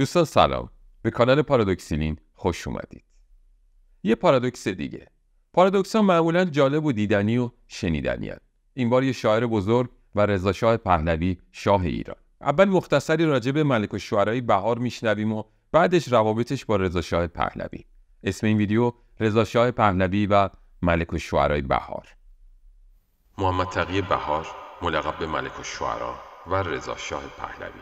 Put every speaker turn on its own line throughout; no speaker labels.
دوستان سلام به کانال پارادوکسینین خوش اومدید یه پارادوکس دیگه پارادوکس ها معمولا جالب و دیدنی و شنیدنی هن. این بار یه شاعر بزرگ و رضا شاه پهلوی شاه ایران اول مختصری راجع به ملک شعرهای بهار میشنویم و بعدش روابطش با رضا شاه پهلوی اسم این ویدیو رضا شاه پهلوی و ملک شعرهای بهار محمد تقی بهار ملقب به ملک الشعرا و رضا شاه پهلوی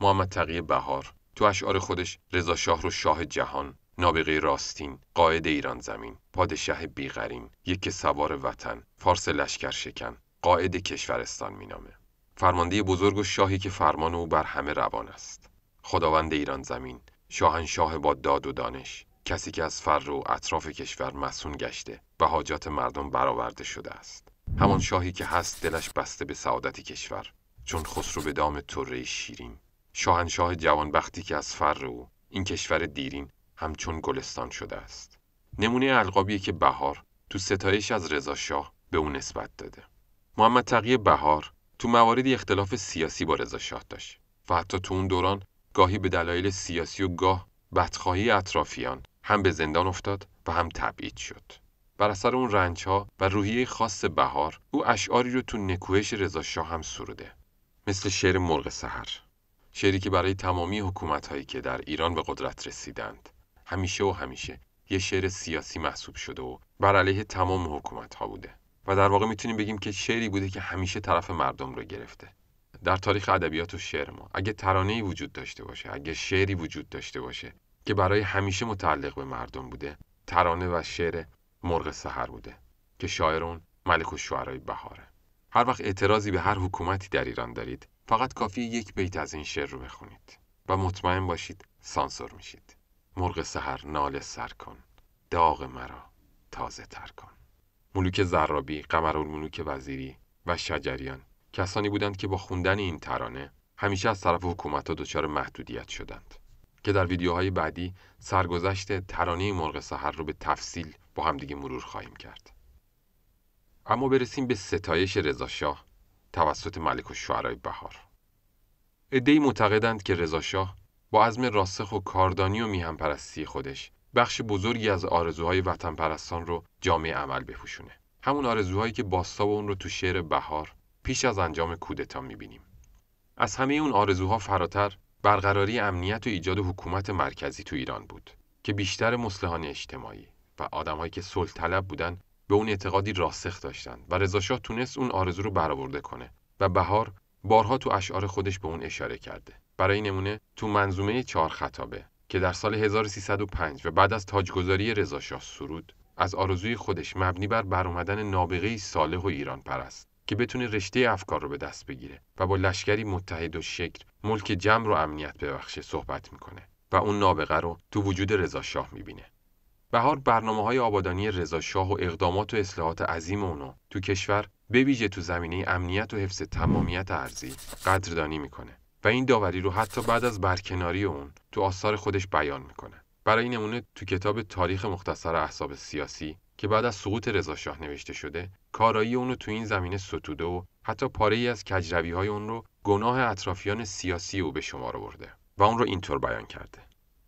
محمد تقی بهار تو اشعار خودش رضا شاه رو شاه جهان نابغه راستین قاعد ایران زمین پادشه بیغرین یک سوار وطن فارس لشکر شکن قاعد کشورستان مینامه فرمانده بزرگ و شاهی که فرمان او بر همه روان است خداوند ایران زمین شاهنشاه با داد و دانش کسی که از فر و اطراف کشور مسون گشته و حاجات مردم برآورده شده است همان شاهی که هست دلش بسته به سعادت کشور چون خسرو به دام تره شیرین شاهنشاه جوانبختی که از فر او این کشور دیرین همچون گلستان شده است نمونه القابی که بهار تو ستایش از رضا شاه به او نسبت داده محمد تقی بهار تو مواردی اختلاف سیاسی با رضا شاه داشت و حتی تو اون دوران گاهی به دلایل سیاسی و گاه بدخواهی اطرافیان هم به زندان افتاد و هم تبعید شد بر اثر اون رنج ها و روحیه خاص بهار او اشعاری رو تو نکوهش رضا شاه هم سروده مثل شعر مرغ سحر شعری که برای تمامی حکومت هایی که در ایران به قدرت رسیدند همیشه و همیشه یه شعر سیاسی محسوب شده و بر علیه تمام حکومت ها بوده و در واقع میتونیم بگیم که شعری بوده که همیشه طرف مردم رو گرفته در تاریخ ادبیات و شعر ما اگه ترانه‌ای وجود داشته باشه اگه شعری وجود داشته باشه که برای همیشه متعلق به مردم بوده ترانه و شعر مرغ سحر بوده که شاعر اون ملک و شعرهای بهاره هر وقت اعتراضی به هر حکومتی در ایران دارید فقط کافی یک بیت از این شعر رو بخونید و مطمئن باشید سانسور میشید مرغ سحر ناله سر کن داغ مرا تازه تر کن ملوک زرابی قمرالملوک وزیری و شجریان کسانی بودند که با خوندن این ترانه همیشه از طرف حکومتها دچار محدودیت شدند که در ویدیوهای بعدی سرگذشت ترانه مرغ سحر رو به تفصیل با همدیگه مرور خواهیم کرد اما برسیم به ستایش شاه توسط ملک و شعرهای بهار عدهای معتقدند که شاه با عزم راسخ و کاردانی و میهم پرستی خودش بخش بزرگی از آرزوهای وطن پرستان رو جامعه عمل بپوشونه همون آرزوهایی که باستاب اون رو تو شعر بهار پیش از انجام کودتا میبینیم از همه اون آرزوها فراتر برقراری امنیت و ایجاد حکومت مرکزی تو ایران بود که بیشتر مسلحان اجتماعی و آدمهایی که صلح طلب بودن به اون اعتقادی راسخ داشتند و رضاشاه تونست اون آرزو رو برآورده کنه و بهار بارها تو اشعار خودش به اون اشاره کرده برای نمونه تو منظومه چهار خطابه که در سال 1305 و بعد از تاجگذاری رضاشاه سرود از آرزوی خودش مبنی بر برآمدن نابغه صالح و ایران پرست که بتونه رشته افکار رو به دست بگیره و با لشکری متحد و شکر ملک جمع رو امنیت ببخشه صحبت میکنه و اون نابغه رو تو وجود رضاشاه میبینه بهار برنامه های آبادانی رضا شاه و اقدامات و اصلاحات عظیم اونو تو کشور به ویژه تو زمینه امنیت و حفظ تمامیت ارزی قدردانی میکنه و این داوری رو حتی بعد از برکناری اون تو آثار خودش بیان میکنه برای نمونه تو کتاب تاریخ مختصر احساب سیاسی که بعد از سقوط رضا شاه نوشته شده کارایی اون رو تو این زمینه ستوده و حتی پاره ای از کجروی های اون رو گناه اطرافیان سیاسی او به شمار برده و اون رو اینطور بیان کرده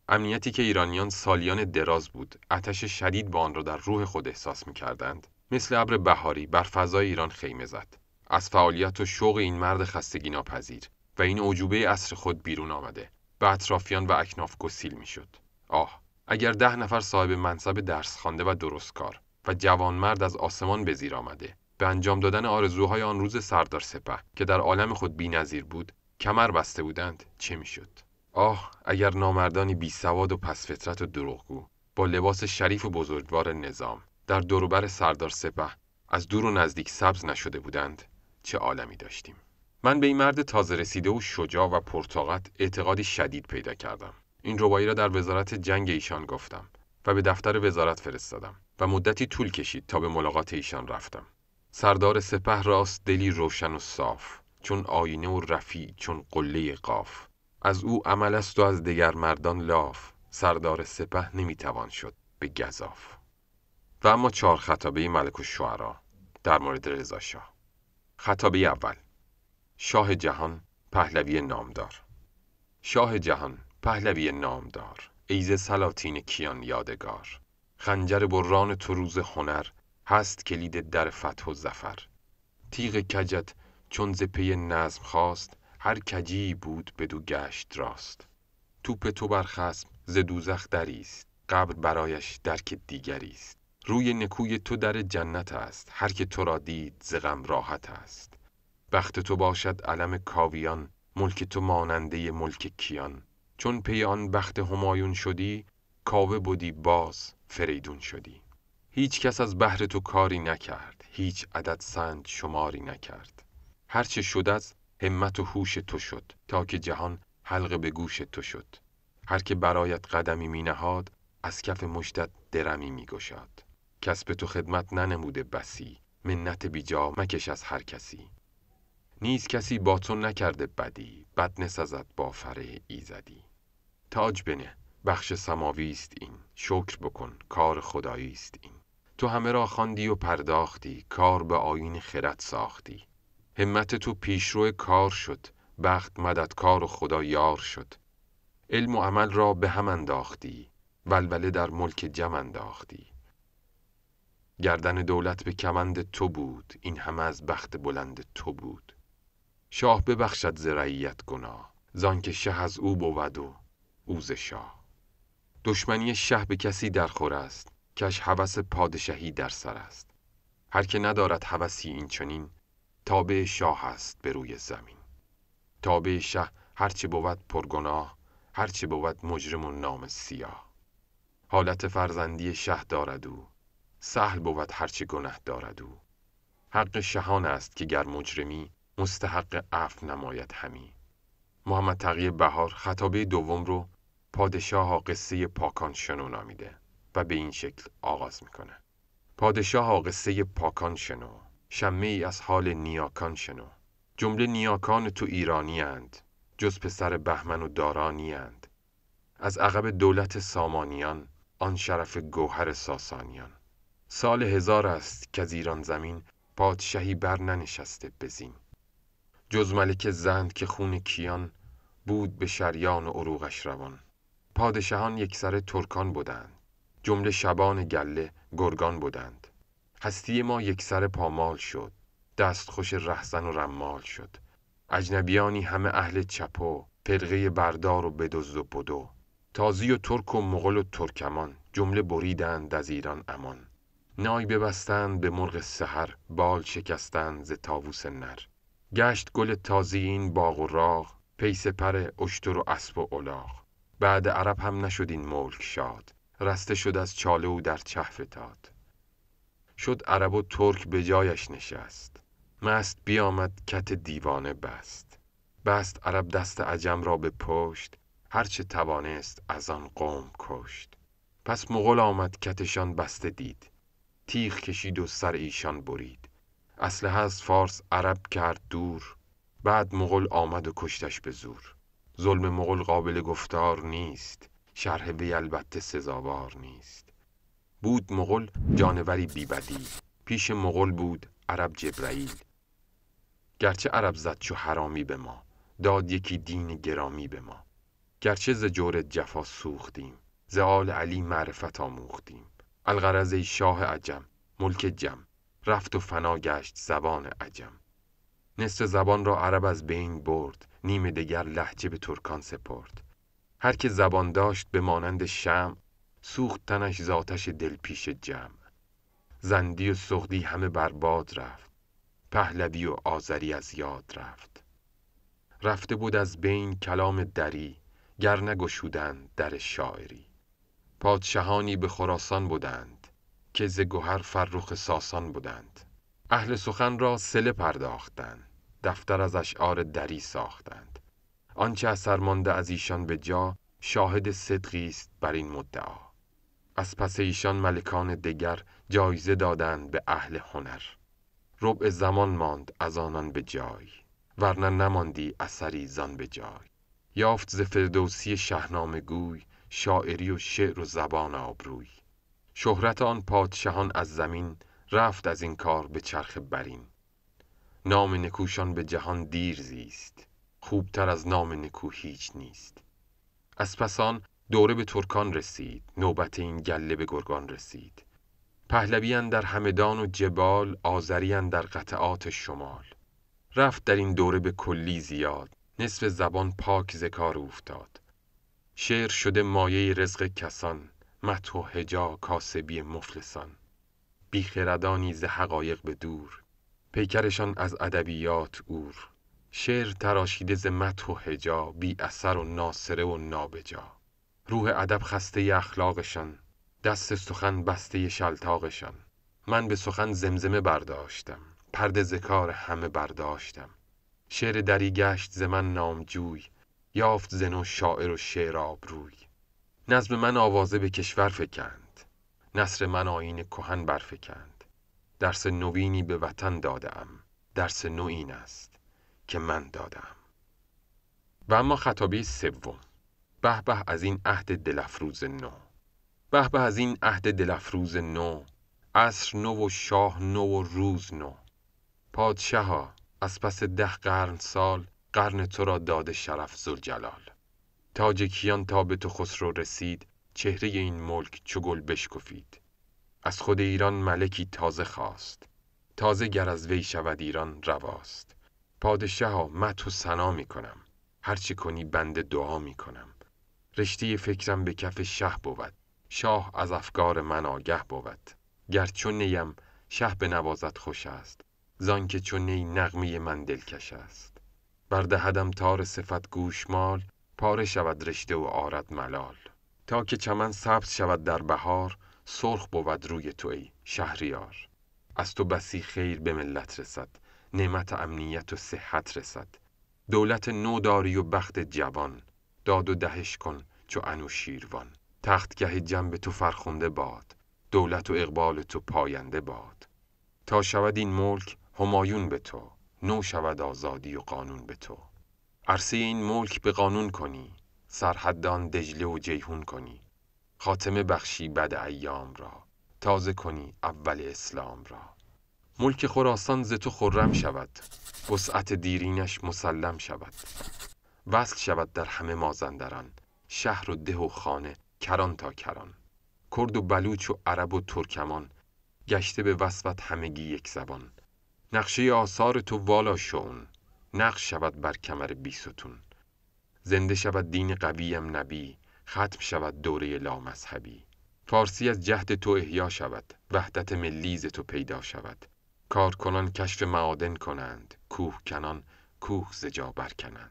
امنیتی که ایرانیان سالیان دراز بود آتش شدید با آن را در روح خود احساس می کردند مثل ابر بهاری بر فضای ایران خیمه زد از فعالیت و شوق این مرد خستگی ناپذیر و این عجوبه اصر خود بیرون آمده به اطرافیان و اکناف گسیل شد آه اگر ده نفر صاحب منصب درس خوانده و کار و جوانمرد از آسمان به زیر آمده به انجام دادن آرزوهای آن روز سردار سپه که در عالم خود بینظیر بود کمر بسته بودند چه میشد آه اگر نامردانی بی سواد و پس فطرت و دروغگو با لباس شریف و بزرگوار نظام در دوروبر سردار سپه از دور و نزدیک سبز نشده بودند چه عالمی داشتیم من به این مرد تازه رسیده و شجاع و پرتاقت اعتقادی شدید پیدا کردم این روایی را در وزارت جنگ ایشان گفتم و به دفتر وزارت فرستادم و مدتی طول کشید تا به ملاقات ایشان رفتم سردار سپه راست دلی روشن و صاف چون آینه و رفی چون قله قاف از او عمل است و از دیگر مردان لاف سردار سپه توان شد به گذاف و اما چهار خطابه ملک و شعرا در مورد رضا شاه خطابه اول شاه جهان پهلوی نامدار شاه جهان پهلوی نامدار ایز سلاطین کیان یادگار خنجر بران تو روز هنر هست کلید در فتح و زفر تیغ کجت چون ز نظم خواست هر کجی بود بدو گشت راست توپ تو بر خصم ز دوزخ دریست قبر برایش درک دیگری است روی نکوی تو در جنت است هر که تو را دید ز غم راحت است بخت تو باشد علم کاویان ملک تو ماننده ملک کیان چون پی آن بخت همایون شدی کاوه بودی باز فریدون شدی هیچ کس از بهر تو کاری نکرد هیچ عدد سند شماری نکرد هر چه شد از همت و هوش تو شد تا که جهان حلقه به گوش تو شد هر که برایت قدمی می نهاد از کف مشتت درمی می گشاد کس به تو خدمت ننموده بسی منت بیجا مکش از هر کسی نیز کسی با تو نکرده بدی بد نسزد با فره ایزدی تاج بنه بخش سماوی است این شکر بکن کار خدایی است این تو همه را خواندی و پرداختی کار به آین خرد ساختی همت تو پیشرو کار شد بخت مددکار و خدا یار شد علم و عمل را به هم انداختی ولوله در ملک جم انداختی گردن دولت به کمند تو بود این همه از بخت بلند تو بود شاه ببخشد ز گنا زان که شه از او بود و اوز شاه دشمنی شه به کسی در خور است کش هوس پادشاهی در سر است هر که ندارد هوسی این چنین تابع شاه است به روی زمین تابع شه هرچه بود پرگناه هرچه بود مجرم و نام سیاه حالت فرزندی شه دارد او سهل بود چه گنه دارد او حق شهان است که گر مجرمی مستحق عف نماید همی محمد تقی بهار خطابه دوم رو پادشاه قصه پاکان شنو نامیده و به این شکل آغاز میکنه پادشاه قصه پاکان شنو شمه ای از حال نیاکان شنو جمله نیاکان تو ایرانی اند. جز پسر بهمن و دارانی اند. از عقب دولت سامانیان آن شرف گوهر ساسانیان سال هزار است که از ایران زمین پادشاهی بر ننشسته بزین جز ملک زند که خون کیان بود به شریان و عروغش روان پادشاهان یکسره ترکان بودند جمله شبان گله گرگان بودند هستی ما یک سر پامال شد دست خوش رهزن و رمال شد اجنبیانی همه اهل چپو پرغه بردار و بدز و بدو تازی و ترک و مغل و ترکمان جمله بریدند از ایران امان نای ببستند به مرغ سحر بال شکستند ز تاووس نر گشت گل تازی این باغ و راغ پیس پر اشتر و اسب و الاغ بعد عرب هم نشد این ملک شاد رسته شد از چاله و در چه فتاد شد عرب و ترک به جایش نشست مست بیامد کت دیوانه بست بست عرب دست عجم را به پشت هرچه توانست از آن قوم کشت پس مغل آمد کتشان بسته دید تیغ کشید و سر ایشان برید اسلحه هست فارس عرب کرد دور بعد مغل آمد و کشتش به زور ظلم مغل قابل گفتار نیست شرح وی البته سزاوار نیست بود مغل جانوری بیبدی پیش مغل بود عرب جبرائیل گرچه عرب زد چو حرامی به ما داد یکی دین گرامی به ما گرچه ز جور جفا سوختیم ز آل علی معرفت آموختیم الغرض شاه عجم ملک جم رفت و فنا گشت زبان عجم نصف زبان را عرب از بین برد نیم دگر لحجه به ترکان سپرد هر که زبان داشت به مانند شم سوخت تنش زاتش دل پیش جمع زندی و سغدی همه بر باد رفت پهلوی و آذری از یاد رفت رفته بود از بین کلام دری گر نگشودند در شاعری پادشاهانی به خراسان بودند. که ز گهر فرخ ساسان بودند. اهل سخن را سله پرداختند دفتر از اشعار دری ساختند آنچه اثر مانده از ایشان به جا شاهد صدقی است بر این مدعا از پس ایشان ملکان دگر جایزه دادند به اهل هنر ربع زمان ماند از آنان به جای ورنه نماندی اثری زان به جای یافت ز فردوسی شهنامه گوی شاعری و شعر و زبان آبروی شهرت آن پادشهان از زمین رفت از این کار به چرخ برین نام نکوشان به جهان دیر زیست خوبتر از نام نکو هیچ نیست از پس دوره به ترکان رسید نوبت این گله به گرگان رسید پهلویان در همدان و جبال آذریان در قطعات شمال رفت در این دوره به کلی زیاد نصف زبان پاک زکار افتاد شعر شده مایه رزق کسان مت و هجا کاسبی مفلسان بیخردانی ز حقایق به دور پیکرشان از ادبیات اور شعر تراشیده ز مت و هجا بی اثر و ناصره و نابجا روح ادب خسته اخلاقشان دست سخن بسته شلتاقشان من به سخن زمزمه برداشتم پرده زکار همه برداشتم شعر دری گشت ز من نامجوی یافت و شاعر و شعر آبروی نظم من آوازه به کشور فکند نصر من آین کهن برفکند درس نوینی به وطن دادم درس نوین است که من دادم و اما خطابی سوم به به از این عهد دلفروز نو به به از این عهد دلفروز نو عصر نو و شاه نو و روز نو پادشها از پس ده قرن سال قرن تو را داده شرف زلجلال تاج کیان تا به تو خسرو رسید چهره این ملک چو گل بشکفید از خود ایران ملکی تازه خواست تازه گر از وی شود ایران رواست پادشها مدح و ثنا می کنم هر چه کنی بنده دعا می کنم رشته فکرم به کف شه بود شاه از افکار من آگه بود گر چون نیم شه به نوازت خوش است زان که چون نی نغمی من دلکش است بردهدم تار صفت گوشمال پاره شود رشته و آرد ملال تا که چمن سبز شود در بهار سرخ بود روی تو ای شهریار از تو بسی خیر به ملت رسد نعمت امنیت و صحت رسد دولت نو داری و بخت جوان داد و دهش کن چو انوشیروان تختگه جنب تو فرخنده باد دولت و اقبال تو پاینده باد تا شود این ملک همایون به تو نو شود آزادی و قانون به تو عرصه این ملک به قانون کنی سرحدان دجله و جیهون کنی خاتمه بخشی بد ایام را تازه کنی اول اسلام را ملک خراسان ز تو خرم شود وسعت دیرینش مسلم شود وصل شود در همه مازندران شهر و ده و خانه کران تا کران کرد و بلوچ و عرب و ترکمان گشته به وصفت همگی یک زبان نقشه آثار تو والا شون نقش شود بر کمر بیستون زنده شود دین قویم نبی ختم شود دوره لا مذهبی، فارسی از جهد تو احیا شود وحدت ملیز تو پیدا شود کارکنان کشف معادن کنند کوه کنان کوه زجا برکنند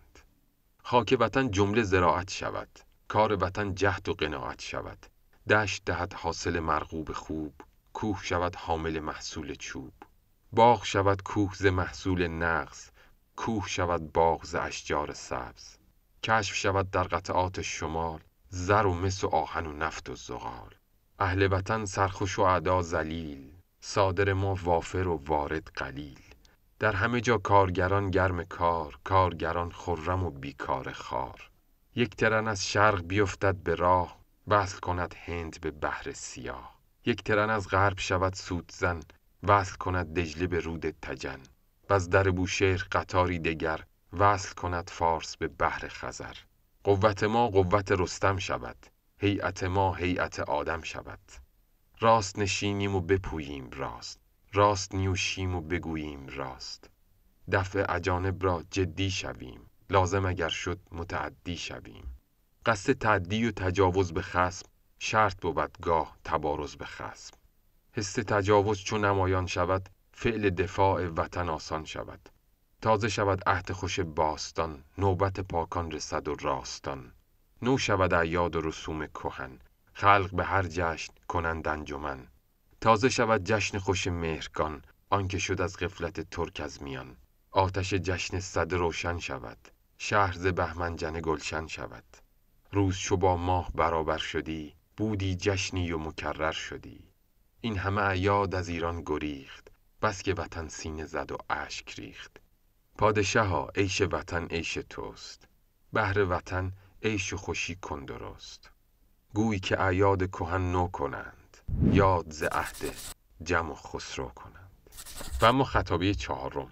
خاک وطن جمله زراعت شود کار وطن جهد و قناعت شود دشت دهد حاصل مرغوب خوب کوه شود حامل محصول چوب باغ شود کوه ز محصول نقص، کوه شود باغ ز اشجار سبز کشف شود در قطعات شمال زر و مس و آهن و نفت و زغال اهل وطن سرخوش و ادا ذلیل صادر ما وافر و وارد قلیل در همه جا کارگران گرم کار کارگران خرم و بیکار خار یک ترن از شرق بیفتد به راه وصل کند هند به بحر سیاه یک ترن از غرب شود زن وصل کند دجله به رود تجن از در بوشهر قطاری دگر وصل کند فارس به بحر خزر قوت ما قوت رستم شود هیئت ما هیئت آدم شود راست نشینیم و بپوییم راست راست نیوشیم و بگوییم راست دفع اجانب را جدی شویم لازم اگر شد متعدی شویم قصد تعدی و تجاوز به خصم شرط بود گاه تبارز به خصم حس تجاوز چون نمایان شود فعل دفاع وطن آسان شود تازه شود عهد خوش باستان نوبت پاکان رسد و راستان نو شود عیاد و رسوم کهن خلق به هر جشن کنند انجمن تازه شود جشن خوش مهرگان آنکه شد از غفلت ترک از میان آتش جشن صد روشن شود شهر ز جن گلشن شود روز شو با ماه برابر شدی بودی جشنی و مکرر شدی این همه عیاد از ایران گریخت بس که وطن سینه زد و اشک ریخت پادشها عیش وطن عیش توست بهر وطن عیش و خوشی کن درست گویی که عیاد کهن نو کنند یاد ز عهد جم و خسرو کنند و اما خطابه چهارم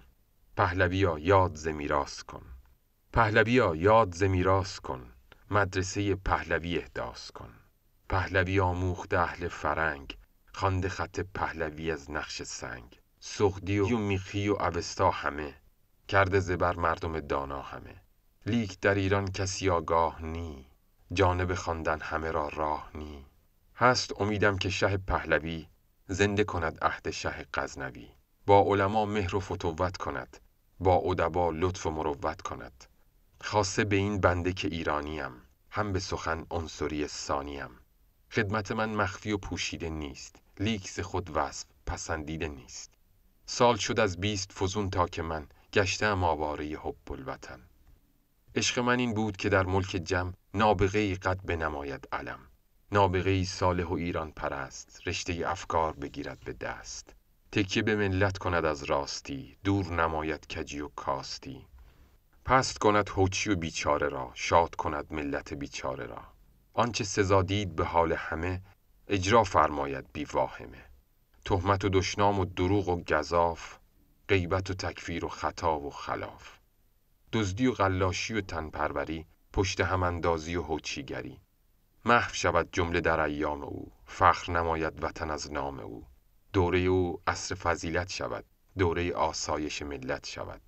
پهلویا یاد ز میراث کن یا یاد ز میراث کن مدرسه پهلوی احداث کن پهلوی آموخت اهل فرنگ خوانده خط پهلوی از نقش سنگ سغدی و میخی و اوستا همه کرده زبر مردم دانا همه لیک در ایران کسی آگاه نی جانب خواندن همه را راه نی هست امیدم که شه پهلوی زنده کند عهد شه غزنوی با علما مهر و فتوت کند با ادبا لطف و مروت کند خاصه به این بنده که ایرانیم هم به سخن عنصری سانیم خدمت من مخفی و پوشیده نیست لیکس خود وصف پسندیده نیست سال شد از بیست فزون تا که من گشتم آواره حب الوطن عشق من این بود که در ملک جم نابغه قد بنماید علم نابغه ای صالح و ایران پرست رشته افکار بگیرد به دست تکیه به ملت کند از راستی دور نماید کجی و کاستی پست کند هوچی و بیچاره را شاد کند ملت بیچاره را آنچه سزا دید به حال همه اجرا فرماید بی واهمه تهمت و دشنام و دروغ و گذاف غیبت و تکفیر و خطا و خلاف دزدی و غلاشی و تنپروری پشت هم اندازی و هوچیگری محو شود جمله در ایام او فخر نماید وطن از نام او دوره او عصر فضیلت شود دوره آسایش ملت شود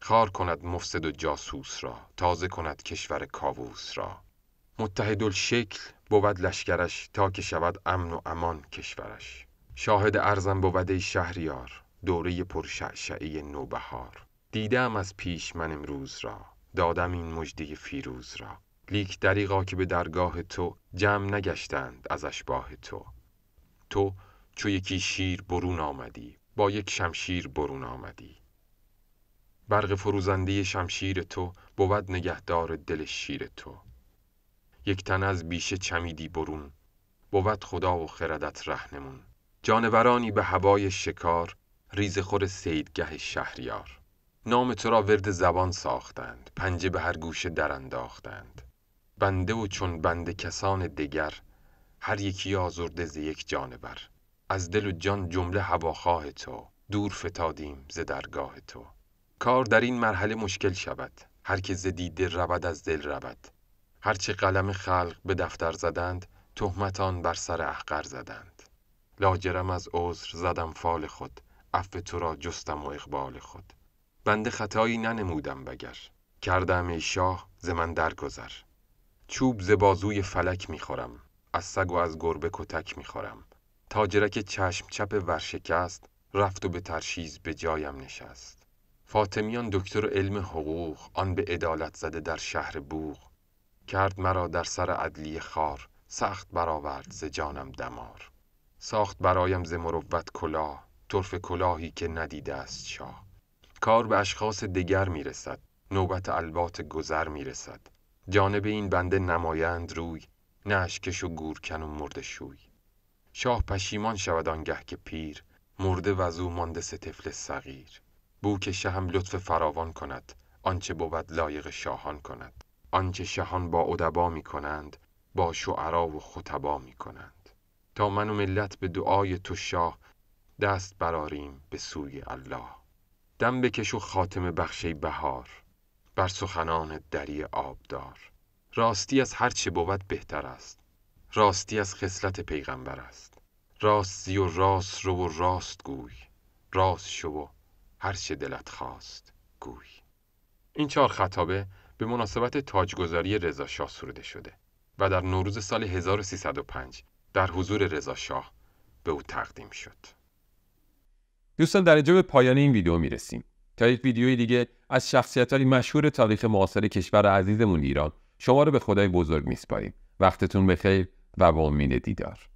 خار کند مفسد و جاسوس را تازه کند کشور کاووس را متحد شکل بود لشکرش تا که شود امن و امان کشورش شاهد ارزم بود شهریار دوره پرشعشعی نوبهار دیدم از پیش من امروز را دادم این مجده فیروز را لیک دریغا که به درگاه تو جمع نگشتند از اشباه تو تو چو یکی شیر برون آمدی با یک شمشیر برون آمدی برق فروزنده شمشیر تو بود نگهدار دل شیر تو یک تن از بیشه چمیدی برون بود خدا و خردت رهنمون جانورانی به هوای شکار ریزخور سیدگه شهریار نام تو را ورد زبان ساختند پنجه به هر گوشه در انداختند بنده و چون بنده کسان دگر هر یکی آزرده ز یک جانبر از دل و جان جمله هواخواه تو دور فتادیم ز درگاه تو کار در این مرحله مشکل شود هر که ز دیده رود از دل رود هر چه قلم خلق به دفتر زدند تهمتان بر سر احقر زدند لاجرم از عذر زدم فال خود عفو تو را جستم و اقبال خود بنده خطایی ننمودم بگر کردم ای شاه ز من درگذر چوب ز بازوی فلک میخورم از سگ و از گربه کتک میخورم تاجرک چشم چپ ورشکست رفت و به ترشیز به جایم نشست فاطمیان دکتر علم حقوق آن به عدالت زده در شهر بوغ کرد مرا در سر عدلی خار سخت برآورد ز جانم دمار ساخت برایم ز مروت کلاه طرف کلاهی که ندیده است شاه کار به اشخاص دیگر میرسد نوبت البات گذر میرسد جانب این بنده نمایند روی نه اشکش و گورکن و مرده شوی شاه پشیمان شود آنگه که پیر مرده و از او مانده سه طفل صغیر بو که هم لطف فراوان کند آنچه بود لایق شاهان کند آنچه شاهان با ادبا می کنند با شعرا و خطبا می کنند تا من و ملت به دعای تو شاه دست براریم به سوی الله دم بکش و خاتم بخشی بهار بر سخنان دری آبدار راستی از هر چه بود بهتر است راستی از خصلت پیغمبر است راست زی و راست رو و راست گوی راست شو و هر چه دلت خواست گوی این چهار خطابه به مناسبت تاجگذاری رضا شاه سروده شده و در نوروز سال 1305 در حضور رضا شاه به او تقدیم شد. دوستان در به پایان این ویدیو میرسیم. تا یک ویدیوی دیگه از شخصیت مشهور تاریخ معاصر کشور عزیزمون ایران شما رو به خدای بزرگ میسپاریم وقتتون بخیر و با امید دیدار